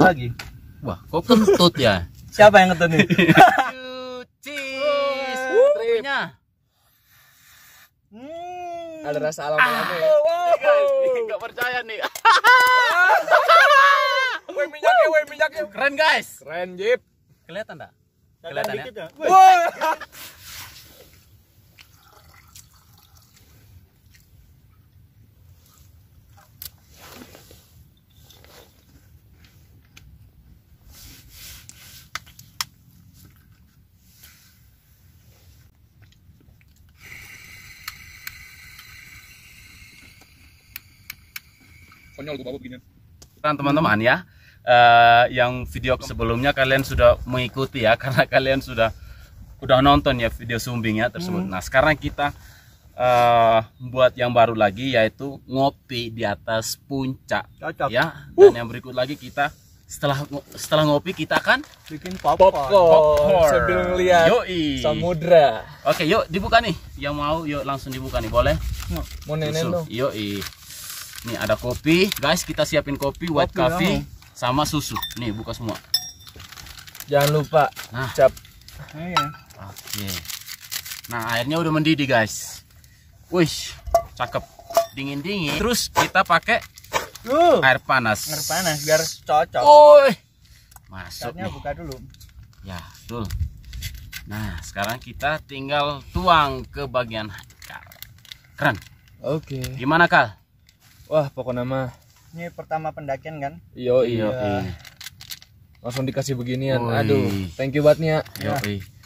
lagi. Wah, kok kentut ya? Siapa yang kentut nih? Cucis. Punya. Hmm. Ada rasa alam ah. Enggak ya? percaya nih. Ah. Woi minyaknya, woi minyaknya. Keren guys. Keren, Jip. Kelihatan enggak? Kelihatan ya? ya? konyol gue bawa begini teman-teman ya uh, yang video sebelumnya kalian sudah mengikuti ya karena kalian sudah udah nonton ya video sumbingnya tersebut. Hmm. Nah sekarang kita uh, buat yang baru lagi yaitu ngopi di atas puncak Cacap. ya dan uh. yang berikut lagi kita setelah setelah ngopi kita akan bikin popcorn, popcorn. popcorn. sambil lihat samudra. Oke yuk dibuka nih yang mau yuk langsung dibuka nih boleh. Mau nenek Yoi. Nih ada kopi, guys. Kita siapin kopi, white coffee, sama susu. Nih buka semua. Jangan lupa nah. cap. Oh, iya. Oke. Nah airnya udah mendidih, guys. Wih, cakep. Dingin dingin. Terus kita pakai uh, air panas. Air panas biar cocok. Woi, masuk. nih. buka dulu. Ya, betul. Nah sekarang kita tinggal tuang ke bagian keren. Oke. Okay. Gimana kal? wah pokoknya mah ini pertama pendakian kan Yo iya. iya. langsung dikasih beginian Oi. aduh thank you Yo ya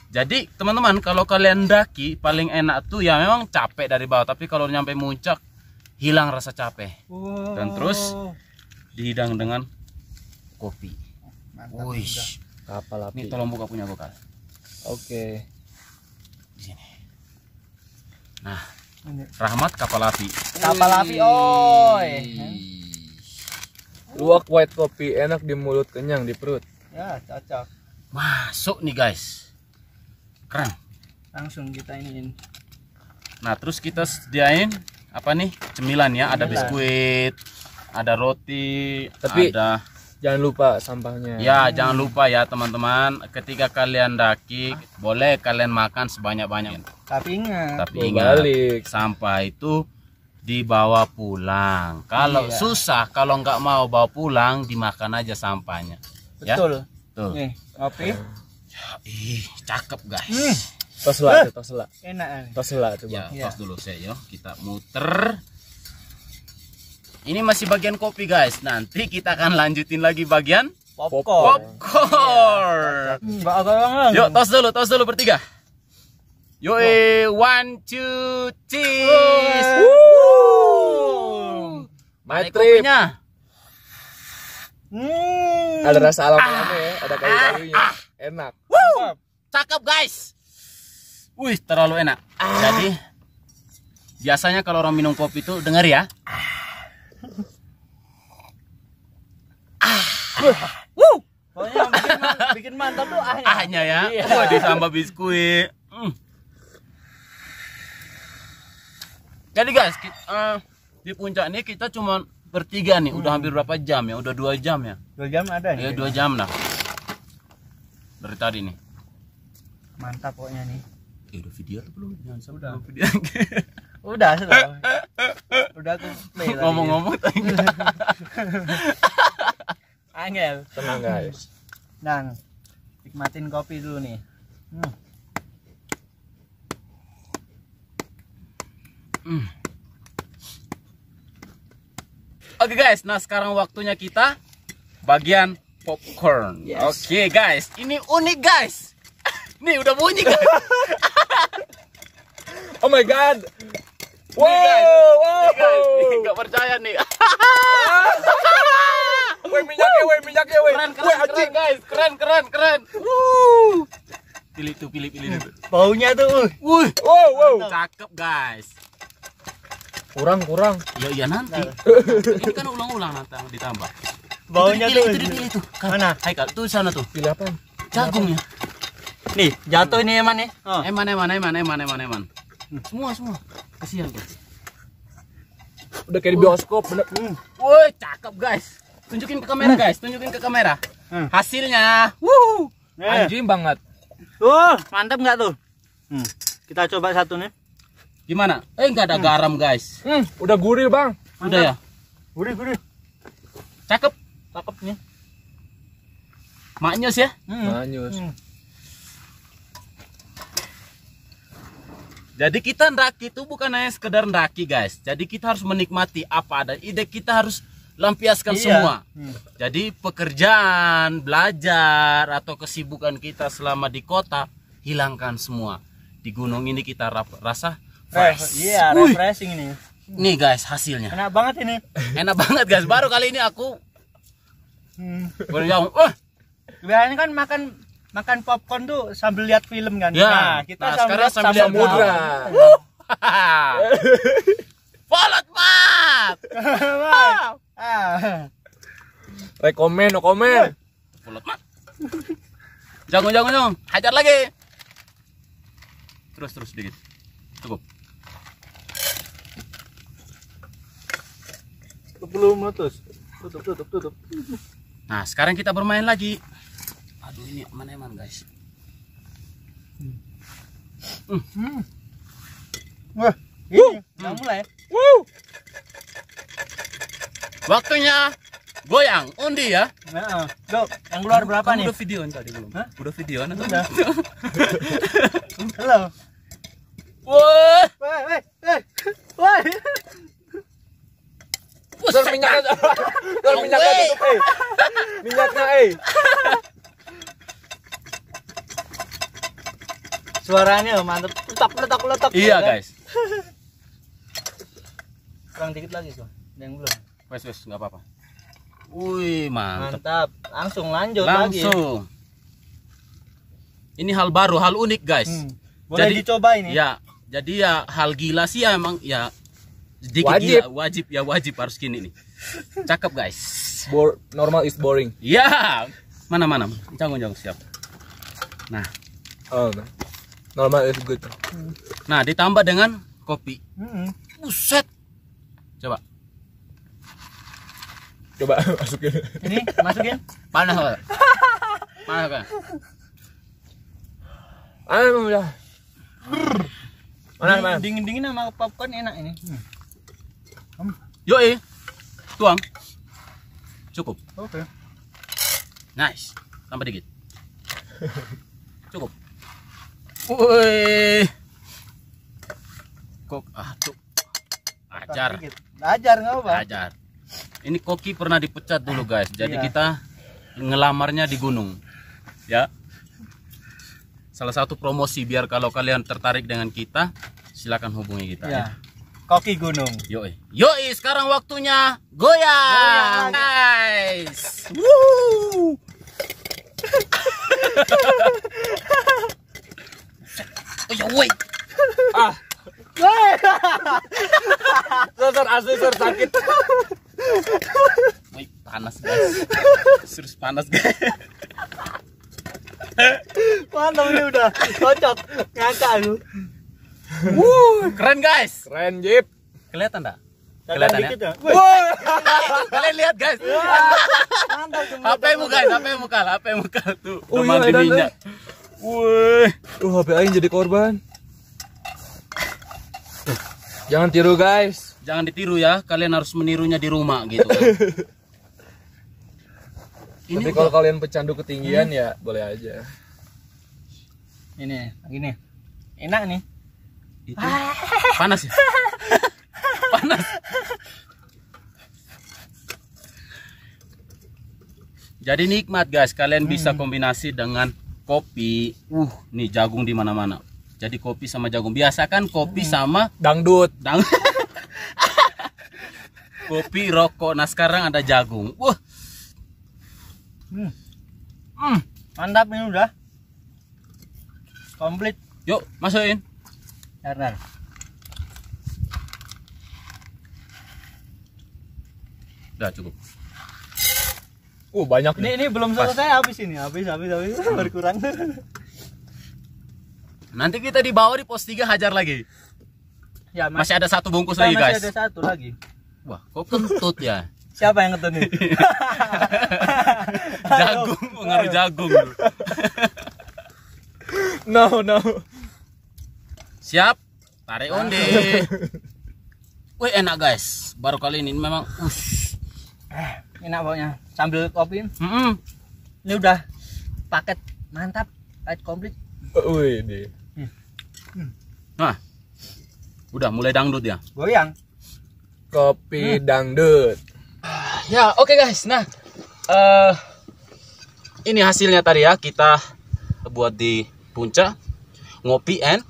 jadi teman-teman kalau kalian daki paling enak tuh ya memang capek dari bawah tapi kalau nyampe muncak hilang rasa capek wow. dan terus dihidang dengan kopi Wush. kapal api ini tolong buka punya bokal oke okay. di sini nah Rahmat kapal api. Kapal api, oi. Luwak white kopi enak di mulut, kenyang di perut. Ya, cocok. Masuk nih, guys. Keren. Langsung kita iniin. Nah, terus kita sediain apa nih? Cemilan ya, Cemilan. ada biskuit, ada roti, Tapi, ada jangan lupa sampahnya. Ya, hmm. jangan lupa ya, teman-teman. Ketika kalian daki, boleh kalian makan sebanyak-banyaknya. Tapi ingat. Tapi ingat. Balik. Sampah itu dibawa pulang. Kalau iya. susah, kalau nggak mau bawa pulang, dimakan aja sampahnya. Betul. Ya? Betul. Nih, kopi. Ya, ih, cakep guys. Hmm. Ya, iya. Tos lah, tos lah. Enak. Tos lah tuh, Ya, tos ya. dulu saya, yo. Kita muter. Ini masih bagian kopi guys. Nanti kita akan lanjutin lagi bagian popcorn. Popcorn. Hmm, Yuk tos dulu, tos dulu bertiga. Yo, eh, one, two, cheese. Oh, My trip. Hmm. Ada rasa alam alamnya ah. ya, ada kayu kayunya, ah. enak. Woo. Cakep guys. Wih, terlalu enak. Ah. Jadi biasanya kalau orang minum kopi itu denger ya. Ah. Woo. Pokoknya bikin, mantap tuh ahnya. Ahnya ya. Iya. Wah, ditambah biskuit. Mm. jadi guys kita, uh, eh, di puncak ini kita cuma bertiga nih hmm. udah hampir berapa jam ya udah dua jam ya dua jam ada ya dua jam lah dari tadi nih mantap pokoknya nih eh, udah video atau belum jangan udah oh, video udah sudah udah aku ngomong-ngomong tadi angel tenang guys nang nikmatin kopi dulu nih hmm. Hmm. Oke okay guys, nah sekarang waktunya kita bagian popcorn. Yes. Oke okay guys, ini unik guys. Nih udah bunyi guys. oh my god. Wow, nih guys, wow. Nih guys, nih, gak percaya nih. weh minyaknya, weh minyaknya, weh. Keren, keren, keren guys, keren, keren, keren. Pilih tuh, pilih, pilih. Baunya tuh. Wuh, wow, wow. Cakep guys kurang kurang ya iya nanti nah. ini kan ulang-ulang nanti ditambah baunya itu, itu, itu, itu, itu. mana Haikal tuh sana tuh pilih apa ya nih jatuh ini eman nih oh. eman eman eman eman eman eman hmm. semua semua kasihan tuh udah kayak di bioskop bener hmm. woi cakep guys tunjukin ke kamera hmm. guys tunjukin ke kamera hmm. hasilnya wuh eh. anjing banget tuh mantap nggak tuh hmm. kita coba satu nih Gimana? Eh nggak ada hmm. garam guys. Hmm, udah gurih bang. Mantap. Udah ya. Gurih gurih. Cakep. Cakepnya. Maknyus ya? Hmm. Maknyus. Hmm. Jadi kita ndaki itu bukan hanya sekedar ndaki guys. Jadi kita harus menikmati apa ada. Ide kita harus lampiaskan iya. semua. Hmm. Jadi pekerjaan, belajar atau kesibukan kita selama di kota hilangkan semua. Di gunung ini kita rasa Eh, iya, yeah, refreshing ini. nih. guys, hasilnya. Enak banget ini. Enak banget guys. Baru kali ini aku hmm. baru yang wah. Biasanya kan makan makan popcorn tuh sambil lihat film kan. Ya. Nah, nah kita nah, sambil sambil lihat samudra. Polot mat. Rekomen, no komen. Polot mat. Jangan, jangan, dong Hajar lagi. Terus, terus sedikit. Cukup. belum meletus. Tutup, tutup, tutup. Nah, sekarang kita bermain lagi. Aduh, ini aman-aman, guys. Hmm. Hmm. Wah, ini Wuh. mulai. Wuh. Waktunya goyang undi ya. Nah, dok, yang keluar berapa kamu nih? Udah nih tadi belum? Hah? Udah video nih udah? Halo. Woi. Woi, woi. Woi. Dor minyaknya. Dor minyaknya tutup, eh. Minyaknya, eh. Suaranya mantep. Letak, letak, letak. Iya, ya, guys. Kurang dikit lagi, Sob. yang belum. Wes, wes, enggak apa-apa. Wih, mantep. Mantap. Langsung lanjut Langsung. lagi. Langsung. Ini hal baru, hal unik, guys. Hmm. Boleh jadi, dicoba ini. Ya, jadi ya hal gila sih ya emang ya sedikit wajib. gila wajib ya wajib harus gini nih cakep guys Bo normal is boring ya yeah. mana mana canggung canggung siap nah oh, normal is good nah ditambah dengan kopi mm -hmm. coba coba masukin ini masukin panas kok panas kok Alhamdulillah. Mana, mana? Dingin-dingin sama popcorn enak ini. Hmm. Hmm. Yoi. Eh. Tuang. Cukup. Oke. Okay. Nice. Tambah dikit. Cukup. Woi. Kok ah tuh. Ajar. Ajar enggak apa? Ajar. Ini koki pernah dipecat dulu, eh, guys. Jadi iya. kita ngelamarnya di gunung. Ya. Salah satu promosi biar kalau kalian tertarik dengan kita, silakan hubungi kita ya. Iya koki gunung. Yoi. Yoi, sekarang waktunya goyang. Guys. Woo. oh, woi. Ah. Sor, asli ah, sor sakit. Woi, panas guys. Serius panas guys. Mana ini udah cocok ngaca lu. Wuh, keren guys. Keren Jeep. Kelihatan enggak? Kelihatan ya? ya? Wuh, Kalian lihat guys. HP ya. muka, HP muka, HP muka kal tuh. Oh iya, dan tuh HP aja jadi korban. Jangan tiru guys. Jangan ditiru ya, kalian harus menirunya di rumah gitu. Ini kan. Tapi kalau kalian pecandu ketinggian hmm. ya boleh aja. Ini, gini. Enak nih itu panas ya panas jadi nikmat guys kalian hmm. bisa kombinasi dengan kopi uh nih jagung di mana mana jadi kopi sama jagung biasa kan kopi hmm. sama dangdut dang kopi rokok nah sekarang ada jagung uh hmm. Hmm. mantap ini udah komplit yuk masukin Tarar. Udah cukup. Uh, banyak nih. Ini, ini belum Pas. selesai habis ini, habis habis habis hmm. berkurang. Nanti kita dibawa di pos 3 hajar lagi. Ya, mas masih ada satu bungkus lagi, masih guys. Masih ada satu lagi. Wah, kok kentut ya? Siapa yang nih? jagung, pengaruh jagung. no, no. Siap? Tarik ah. undi. Wih enak guys, baru kali ini memang ush. Ah, enak pokoknya. Sambil kopi. Mm -mm. Ini udah paket mantap, paket komplit. Wih deh. Hmm. Nah, udah mulai dangdut ya. Goyang. Kopi hmm. dangdut. Ah, ya oke okay guys, nah uh, ini hasilnya tadi ya kita buat di puncak ngopi and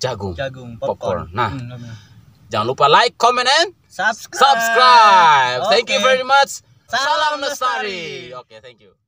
jagung, jagung popcorn. popcorn. Nah, hmm, jangan lupa like, comment, and subscribe. subscribe. Okay. Thank you very much. Salam, Salam Lestari. Oke, okay, thank you.